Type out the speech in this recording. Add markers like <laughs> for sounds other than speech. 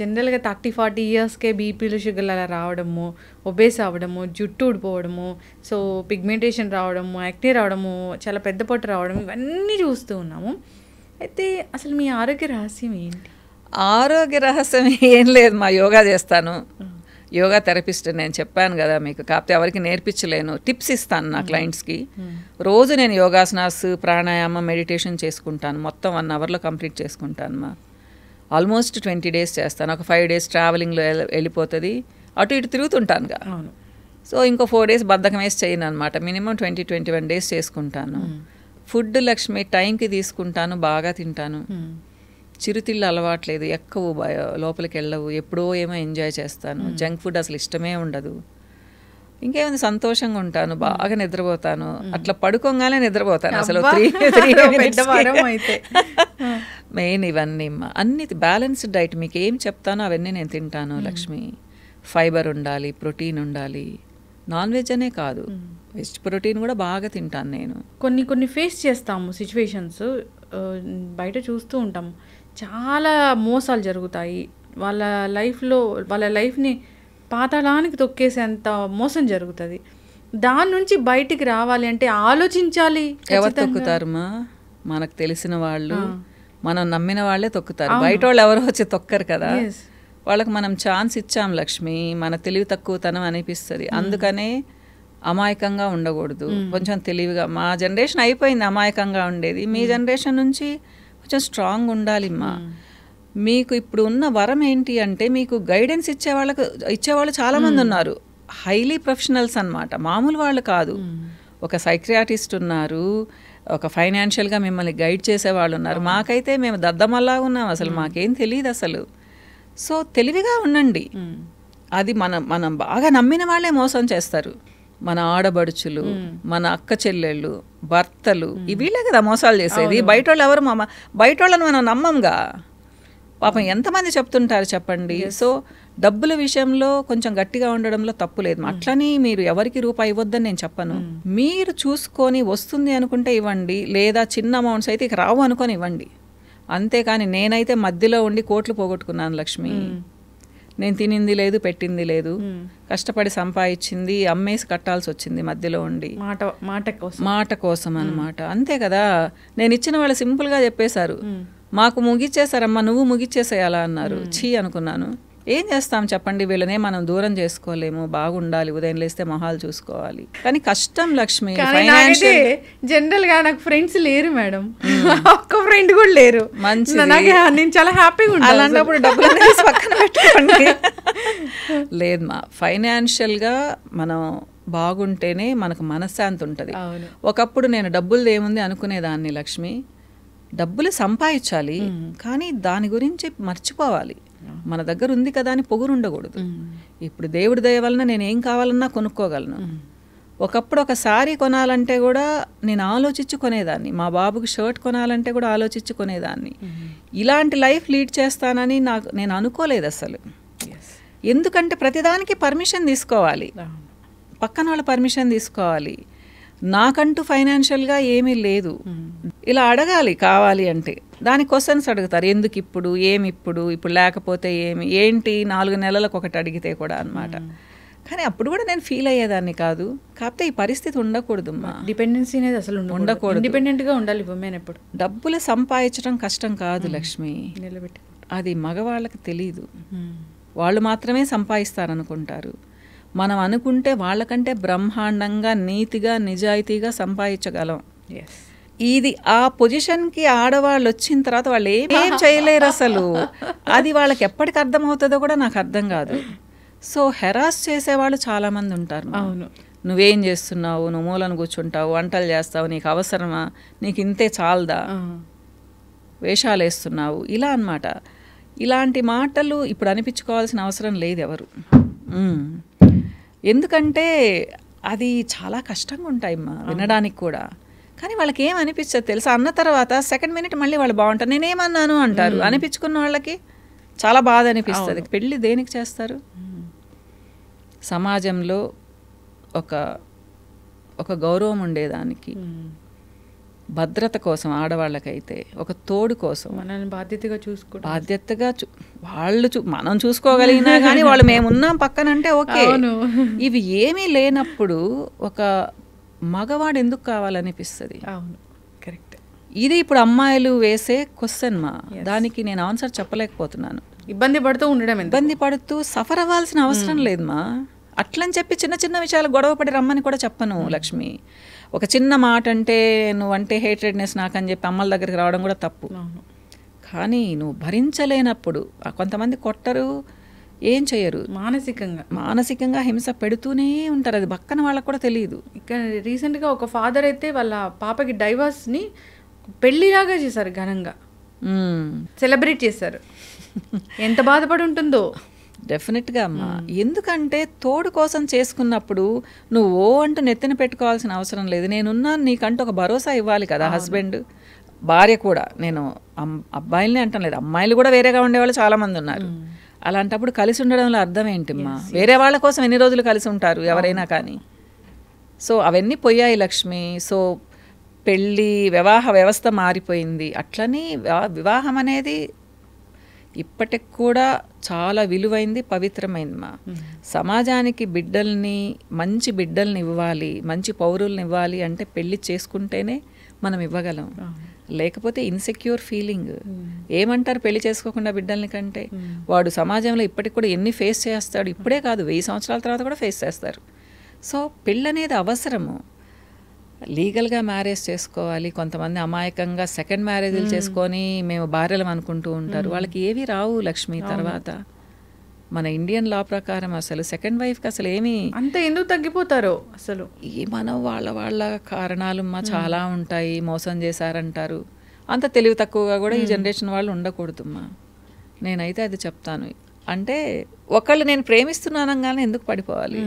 జనరల్గా thirty forty ఇయర్స్కే బీపీలు షుగర్లు అలా రావడము ఒబేస్ అవ్వడము జుట్టు ఊడిపోవడము సో పిగ్మెంటేషన్ రావడము యాక్నీ రావడము చాలా పెద్ద పొట్టు రావడం ఇవన్నీ చూస్తూ ఉన్నాము అయితే అసలు మీ ఆరోగ్య రహస్యం ఏంటి ఆరోగ్య రహస్యం ఏం లేదు మా యోగా చేస్తాను యోగా థెరపిస్ట్ నేను చెప్పాను కదా మీకు కాకపోతే ఎవరికి నేర్పించలేను టిప్స్ ఇస్తాను నా క్లయింట్స్కి రోజు నేను యోగాసనాస్ ప్రాణాయామం మెడిటేషన్ చేసుకుంటాను మొత్తం వన్ అవర్లో కంప్లీట్ చేసుకుంటాను మా ఆల్మోస్ట్ ట్వంటీ డేస్ చేస్తాను ఒక ఫైవ్ డేస్ ట్రావెలింగ్లో వెళ్ళిపోతుంది అటు ఇటు తిరుగుతుంటానుగా సో ఇంకో ఫోర్ డేస్ బద్ధకం వేసి చేయను అనమాట minimum twenty twenty one days చేసుకుంటాను ఫుడ్ లక్ష్మి టైంకి తీసుకుంటాను బాగా తింటాను చిరుతిళ్ళు అలవాట్లేదు ఎక్కవు లోపలికి వెళ్ళవు ఎప్పుడో ఏమో ఎంజాయ్ చేస్తాను జంక్ ఫుడ్ అసలు ఇష్టమే ఉండదు ఇంకేముంది సంతోషంగా ఉంటాను బాగా నిద్రపోతాను అట్లా పడుకోగానే నిద్రపోతాను అసలు <laughs> <laughs> మెయిన్ ఇవన్నీ అన్ని బ్యాలెన్స్డ్ డైట్ మీకు ఏం చెప్తానో అవన్నీ నేను తింటాను లక్ష్మి ఫైబర్ ఉండాలి ప్రోటీన్ ఉండాలి నాన్ వెజ్ అనే కాదు వెజ్ ప్రోటీన్ కూడా బాగా తింటాను నేను కొన్ని కొన్ని ఫేస్ చేస్తాము సిచ్యువేషన్స్ బయట చూస్తూ ఉంటాం చాలా మోసాలు జరుగుతాయి వాళ్ళ లైఫ్లో వాళ్ళ లైఫ్ని పాతాళానికి తొక్కేసేంత మోసం జరుగుతుంది దాని నుంచి బయటికి రావాలి అంటే ఆలోచించాలి ఎవరు తొక్కుతారు మా మనకు తెలిసిన వాళ్ళు మనం నమ్మిన వాళ్ళే తొక్కుతారు బయట వాళ్ళు ఎవరో వచ్చి తొక్కరు కదా వాళ్ళకి మనం ఛాన్స్ ఇచ్చాం లక్ష్మి మన తెలివి తక్కువతనం అనిపిస్తుంది hmm. అందుకనే అమాయకంగా ఉండకూడదు hmm. కొంచెం తెలివిగా మా జనరేషన్ అయిపోయింది అమాయకంగా ఉండేది మీ hmm. జనరేషన్ నుంచి కొంచెం స్ట్రాంగ్ ఉండాలి మా మీకు ఇప్పుడు ఉన్న వరం ఏంటి అంటే మీకు గైడెన్స్ ఇచ్చే వాళ్ళకు ఇచ్చేవాళ్ళు చాలామంది ఉన్నారు హైలీ ప్రొఫెషనల్స్ అనమాట మామూలు వాళ్ళు కాదు ఒక సైక్రియాటిస్ట్ ఉన్నారు ఒక ఫైనాన్షియల్గా మిమ్మల్ని గైడ్ చేసే వాళ్ళు ఉన్నారు మాకైతే మేము దద్దమల్లా ఉన్నాం అసలు మాకేం తెలియదు అసలు సో తెలివిగా ఉండండి అది మనం మనం బాగా నమ్మిన వాళ్ళే మోసం చేస్తారు మన ఆడబడుచులు మన అక్క చెల్లెళ్ళు భర్తలు వీళ్ళే కదా మోసాలు చేసేది బయట వాళ్ళు ఎవరు బయట వాళ్ళని మనం నమ్మంగా పాపం ఎంతమంది చెప్తుంటారు చెప్పండి సో డబ్బుల విషయంలో కొంచెం గట్టిగా ఉండడంలో తప్పు లేదు hmm. అట్లని మీరు ఎవరికి రూపాయి ఇవ్వద్దని నేను చెప్పను hmm. మీరు చూసుకొని వస్తుంది అనుకుంటే ఇవ్వండి లేదా చిన్న అమౌంట్స్ అయితే ఇక రావు అనుకొని ఇవ్వండి అంతేకాని నేనైతే మధ్యలో ఉండి కోట్లు పోగొట్టుకున్నాను లక్ష్మి hmm. నేను తినింది లేదు పెట్టింది లేదు కష్టపడి సంపాదించింది అమ్మేసి కట్టాల్సి వచ్చింది మధ్యలో ఉండి మాట మాట కోసం మాట కోసం అనమాట అంతే కదా నేను ఇచ్చిన వాళ్ళు సింపుల్గా చెప్పేశారు మాకు ముగిచ్చేసారమ్మా నువ్వు ముగిచ్చేసేయాలా అన్నారు ఛీ అనుకున్నాను ఏం చేస్తాం చెప్పండి వీళ్ళనే మనం దూరం చేసుకోలేము బాగుండాలి ఉదయం లేస్తే మొహాలు చూసుకోవాలి కానీ కష్టం లక్ష్మి జనరల్ గా నాకు ఫ్రెండ్స్ లేరు మేడం <laughs> ఒక్క ఫ్రెండ్ కూడా లేరు మంచి నేను చాలా హ్యాపీగా అలాంటప్పుడు డబ్బులు <laughs> పక్కన పెట్టుకోండి లేదు మా ఫైనాన్షియల్ గా మనం బాగుంటేనే మనకు మనశ్శాంతి ఉంటుంది ఒకప్పుడు నేను డబ్బులు ఏముంది అనుకునేదాన్ని లక్ష్మి డబ్బులు సంపాదించాలి కానీ దాని గురించి మర్చిపోవాలి మన దగ్గర ఉంది కదా అని ఉండకూడదు ఇప్పుడు దేవుడి దయ వలన నేను ఏం కావాలన్నా కొనుక్కోగలను ఒకప్పుడు ఒక కొనాలంటే కూడా నేను ఆలోచించి కొనేదాన్ని మా బాబుకి షర్ట్ కొనాలంటే కూడా ఆలోచించి కొనేదాన్ని ఇలాంటి లైఫ్ లీడ్ చేస్తానని నాకు నేను అనుకోలేదు అసలు ఎందుకంటే ప్రతిదానికి పర్మిషన్ తీసుకోవాలి పక్కన వాళ్ళ పర్మిషన్ తీసుకోవాలి నాకంటూ ఫైనాన్షియల్గా ఏమీ లేదు hmm. ఇలా అడగాలి కావాలి అంటే దాని క్వశ్చన్స్ అడుగుతారు ఎందుకు ఇప్పుడు ఏమి ఇప్పుడు ఇప్పుడు లేకపోతే ఏమి ఏంటి నాలుగు నెలలకు ఒకటి అడిగితే కూడా అనమాట hmm. కానీ అప్పుడు కూడా నేను ఫీల్ అయ్యేదాన్ని కాదు కాకపోతే ఈ పరిస్థితి ఉండకూడదు డిపెండెన్సీ అనేది అసలు ఉండకూడదు ఇండిపెండెంట్గా ఉండాలి ఉమెన్ ఎప్పుడు డబ్బులు సంపాదించడం కష్టం కాదు hmm. లక్ష్మి నిలబెట్టి అది మగవాళ్ళకి తెలియదు వాళ్ళు మాత్రమే సంపాదిస్తారనుకుంటారు మనం అనుకుంటే వాళ్ళకంటే బ్రహ్మాండంగా నీతిగా నిజాయితీగా సంపాదించగలం ఇది ఆ పొజిషన్కి ఆడవాళ్ళు వచ్చిన తర్వాత వాళ్ళు ఏం చేయలేరు అసలు అది వాళ్ళకి ఎప్పటికి అర్థమవుతుందో కూడా నాకు అర్థం కాదు సో హెరాస్ చేసేవాళ్ళు చాలామంది ఉంటారు అవును నువ్వేం చేస్తున్నావు నువ్వు మూలను కూర్చుంటావు వంటలు చేస్తావు నీకు అవసరమా నీకు ఇంతే చాలదా వేషాలు వేస్తున్నావు ఇలా అనమాట ఇలాంటి మాటలు ఇప్పుడు అనిపించుకోవాల్సిన అవసరం లేదు ఎవరు ఎందుకంటే అది చాలా కష్టంగా ఉంటాయి అమ్మా వినడానికి కూడా కానీ వాళ్ళకి ఏం అనిపించదు తెలుసా అన్న తర్వాత సెకండ్ మినిట్ మళ్ళీ వాళ్ళు బాగుంటారు నేనేమన్నాను అంటారు అనిపించుకున్న వాళ్ళకి చాలా బాధ అనిపిస్తుంది పెళ్ళి దేనికి చేస్తారు సమాజంలో ఒక ఒక గౌరవం ఉండేదానికి భద్రత కోసం ఆడవాళ్ళకైతే ఒక తోడు కోసం మనల్ని బాధ్యతగా చూసుకో బాధ్యతగా వాళ్ళు చూ మనం చూసుకోగలిగినా కానీ వాళ్ళు మేమున్నాం పక్కనంటే ఓకే ఇవి ఏమీ లేనప్పుడు ఒక మగవాడు ఎందుకు కావాలనిపిస్తుంది అవును కరెక్ట్ ఇది ఇప్పుడు అమ్మాయిలు వేసే క్వశ్చన్ మా దానికి నేను ఆన్సర్ చెప్పలేకపోతున్నాను ఇబ్బంది పడుతూ ఉండడం ఇబ్బంది పడుతూ సఫర్ అవ్వాల్సిన అవసరం hmm. లేదు మా అట్లని చెప్పి చిన్న చిన్న విషయాలు గొడవ పడి రమ్మని కూడా చెప్పను hmm. లక్ష్మి ఒక చిన్న మాట అంటే నువ్వు అంటే హేట్రెడ్నెస్ నాకని చెప్పి అమ్మల దగ్గరికి రావడం కూడా తప్పు కానీ నువ్వు భరించలేనప్పుడు కొంతమంది కొట్టరు ఏం చేయరు మానసికంగా మానసికంగా హింస పెడుతూనే ఉంటారు అది పక్కన వాళ్ళకు కూడా తెలియదు ఇక్కడ రీసెంట్గా ఒక ఫాదర్ అయితే వాళ్ళ పాపకి డైవర్స్ని పెళ్ళిలాగా చేశారు ఘనంగా సెలబ్రేట్ చేశారు ఎంత బాధపడి ఉంటుందో డెఫినెట్గా అమ్మా ఎందుకంటే తోడు కోసం చేసుకున్నప్పుడు నువ్వు ఓ అంటూ నెత్తిన పెట్టుకోవాల్సిన అవసరం లేదు నేనున్నాను నీకంటూ ఒక భరోసా ఇవ్వాలి కదా హస్బెండ్ భార్య కూడా నేను అబ్బాయిలనే అంటాను లేదు అమ్మాయిలు కూడా వేరేగా ఉండేవాళ్ళు చాలామంది ఉన్నారు అలాంటప్పుడు కలిసి ఉండడంలో అర్థం ఏంటిమ్మా వేరే వాళ్ళ కోసం ఎన్ని రోజులు కలిసి ఉంటారు ఎవరైనా కానీ సో అవన్నీ పోయాయి లక్ష్మి సో పెళ్ళి వివాహ వ్యవస్థ మారిపోయింది అట్లని వివాహం అనేది ఇప్పటికి కూడా చాలా విలువైంది పవిత్రమైంది మా సమాజానికి బిడ్డల్ని మంచి బిడ్డల్ని ఇవ్వాలి మంచి పౌరుల్ని ఇవ్వాలి అంటే పెళ్ళి చేసుకుంటేనే మనం ఇవ్వగలం లేకపోతే ఇన్సెక్యూర్ ఫీలింగ్ ఏమంటారు పెళ్లి చేసుకోకుండా బిడ్డల్ని కంటే వాడు సమాజంలో ఇప్పటికి కూడా ఎన్ని ఫేస్ చేస్తాడు ఇప్పుడే కాదు వెయ్యి సంవత్సరాల తర్వాత కూడా ఫేస్ చేస్తారు సో పెళ్ళి అనేది అవసరము లీగల్గా మ్యారేజ్ చేసుకోవాలి కొంతమంది అమాయకంగా సెకండ్ మ్యారేజ్లు చేసుకొని మేము భార్యలం అనుకుంటూ ఉంటారు వాళ్ళకి ఏవి రావు లక్ష్మి తర్వాత మన ఇండియన్ లా ప్రకారం అసలు సెకండ్ వైఫ్కి అసలు ఏమి అంత ఎందుకు తగ్గిపోతారు అసలు ఈ మనం వాళ్ళ వాళ్ళ కారణాలు మా చాలా ఉంటాయి మోసం చేశారంటారు అంత తెలివి తక్కువగా కూడా ఈ జనరేషన్ వాళ్ళు అమ్మా నేనైతే అది చెప్తాను అంటే ఒకళ్ళు నేను ప్రేమిస్తున్నాను కానీ ఎందుకు పడిపోవాలి